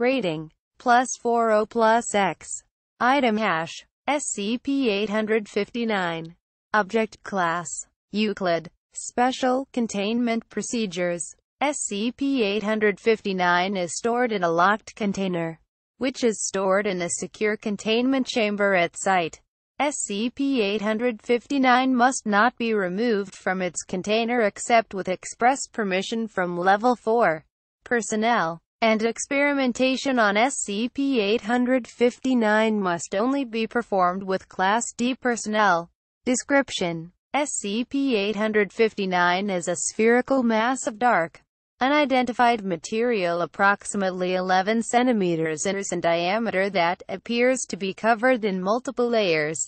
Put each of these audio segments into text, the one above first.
Rating. Plus 40 plus X. Item hash. SCP-859. Object Class. Euclid. Special Containment Procedures. SCP-859 is stored in a locked container, which is stored in a secure containment chamber at site. SCP-859 must not be removed from its container except with express permission from Level 4 personnel and experimentation on SCP-859 must only be performed with Class D personnel. Description SCP-859 is a spherical mass of dark, unidentified material approximately 11 centimeters in diameter that appears to be covered in multiple layers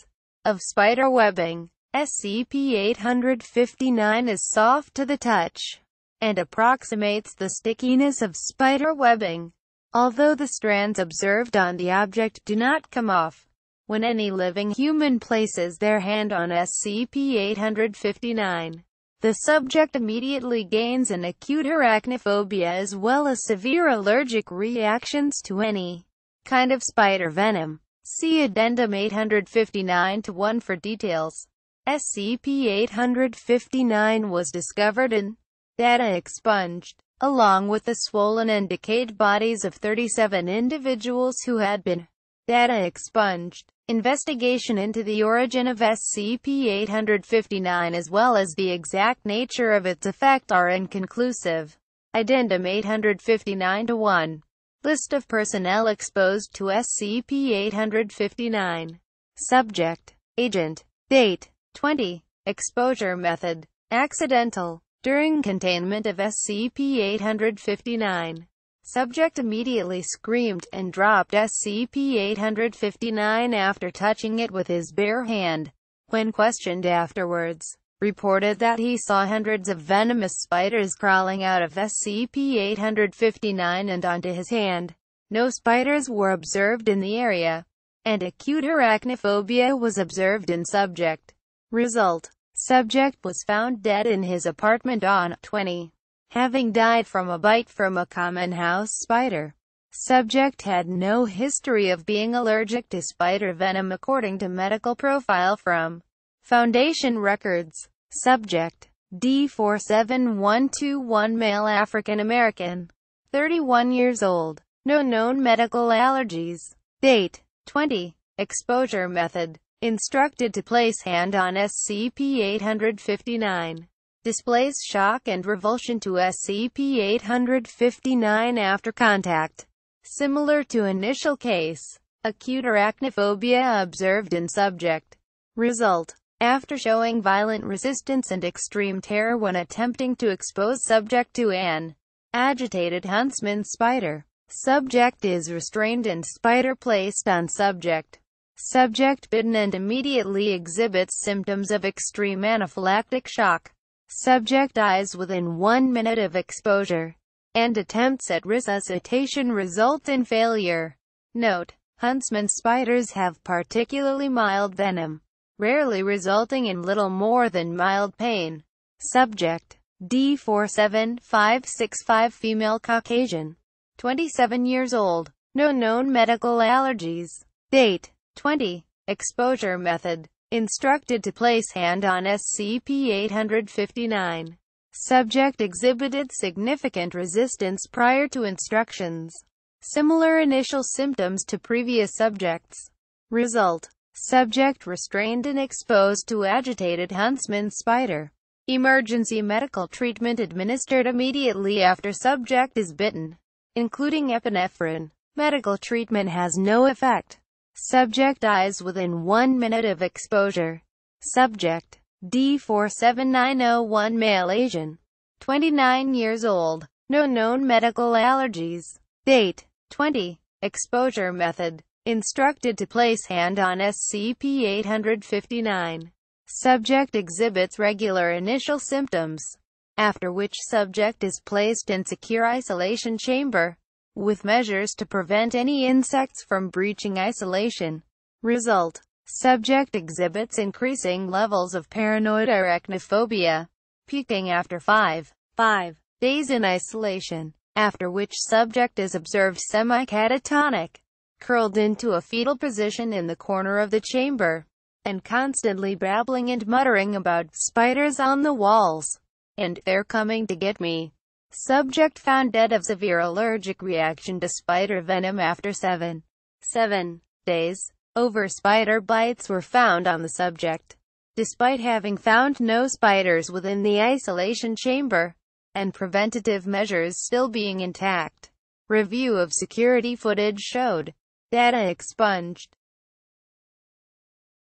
of spider webbing. SCP-859 is soft to the touch and approximates the stickiness of spider webbing. Although the strands observed on the object do not come off, when any living human places their hand on SCP-859, the subject immediately gains an acute arachnophobia as well as severe allergic reactions to any kind of spider venom. See Addendum 859 to 1 for details. SCP-859 was discovered in data expunged, along with the swollen and decayed bodies of 37 individuals who had been data expunged. Investigation into the origin of SCP-859 as well as the exact nature of its effect are inconclusive. Addendum 859-1 List of personnel exposed to SCP-859 Subject Agent Date 20 Exposure Method Accidental during containment of SCP-859. Subject immediately screamed, and dropped SCP-859 after touching it with his bare hand. When questioned afterwards, reported that he saw hundreds of venomous spiders crawling out of SCP-859 and onto his hand. No spiders were observed in the area, and acute arachnophobia was observed in subject. Result Subject was found dead in his apartment on 20, having died from a bite from a common house spider. Subject had no history of being allergic to spider venom according to medical profile from Foundation Records. Subject D47121 male African American, 31 years old, no known medical allergies. Date 20. Exposure method Instructed to place hand on SCP-859. Displays shock and revulsion to SCP-859 after contact. Similar to initial case, acute arachnophobia observed in subject. Result. After showing violent resistance and extreme terror when attempting to expose subject to an agitated huntsman spider, subject is restrained and spider placed on subject. Subject bitten and immediately exhibits symptoms of extreme anaphylactic shock. Subject dies within one minute of exposure, and attempts at resuscitation result in failure. Note, huntsman spiders have particularly mild venom, rarely resulting in little more than mild pain. Subject D47565 female Caucasian, 27 years old, no known medical allergies. Date 20. Exposure method. Instructed to place hand on SCP-859. Subject exhibited significant resistance prior to instructions. Similar initial symptoms to previous subjects. Result. Subject restrained and exposed to agitated huntsman spider. Emergency medical treatment administered immediately after subject is bitten, including epinephrine. Medical treatment has no effect. Subject eyes within 1 minute of exposure. Subject D47901 male Asian, 29 years old, no known medical allergies. Date 20. Exposure method. Instructed to place hand on SCP-859. Subject exhibits regular initial symptoms, after which subject is placed in secure isolation chamber with measures to prevent any insects from breaching isolation. Result. Subject exhibits increasing levels of paranoid arachnophobia, peaking after 5, 5 days in isolation, after which subject is observed semi-catatonic, curled into a fetal position in the corner of the chamber, and constantly babbling and muttering about spiders on the walls, and they're coming to get me. Subject found dead of severe allergic reaction to spider venom after 7. 7 days. Over spider bites were found on the subject. Despite having found no spiders within the isolation chamber, and preventative measures still being intact, review of security footage showed data expunged